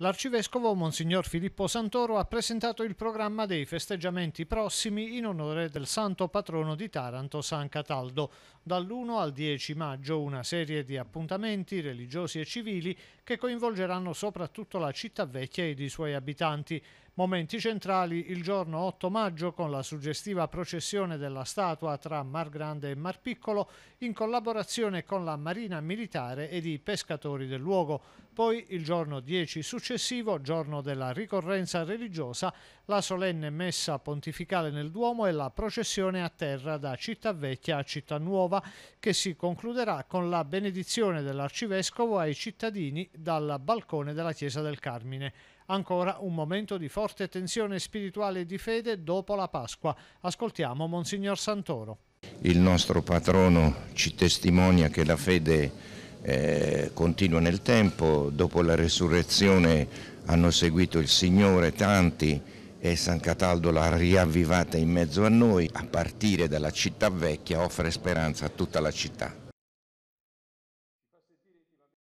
L'arcivescovo Monsignor Filippo Santoro ha presentato il programma dei festeggiamenti prossimi in onore del santo patrono di Taranto, San Cataldo. Dall'1 al 10 maggio una serie di appuntamenti religiosi e civili che coinvolgeranno soprattutto la città vecchia ed i suoi abitanti. Momenti centrali il giorno 8 maggio con la suggestiva processione della statua tra Mar Grande e Mar Piccolo in collaborazione con la Marina Militare ed i pescatori del luogo. Poi il giorno 10 successivo successivo, giorno della ricorrenza religiosa, la solenne messa pontificale nel Duomo e la processione a terra da Città Vecchia a Città Nuova, che si concluderà con la benedizione dell'arcivescovo ai cittadini dal balcone della Chiesa del Carmine. Ancora un momento di forte tensione spirituale e di fede dopo la Pasqua. Ascoltiamo Monsignor Santoro. Il nostro patrono ci testimonia che la fede è eh, continua nel tempo, dopo la resurrezione hanno seguito il Signore tanti e San Cataldo l'ha riavvivata in mezzo a noi, a partire dalla città vecchia offre speranza a tutta la città.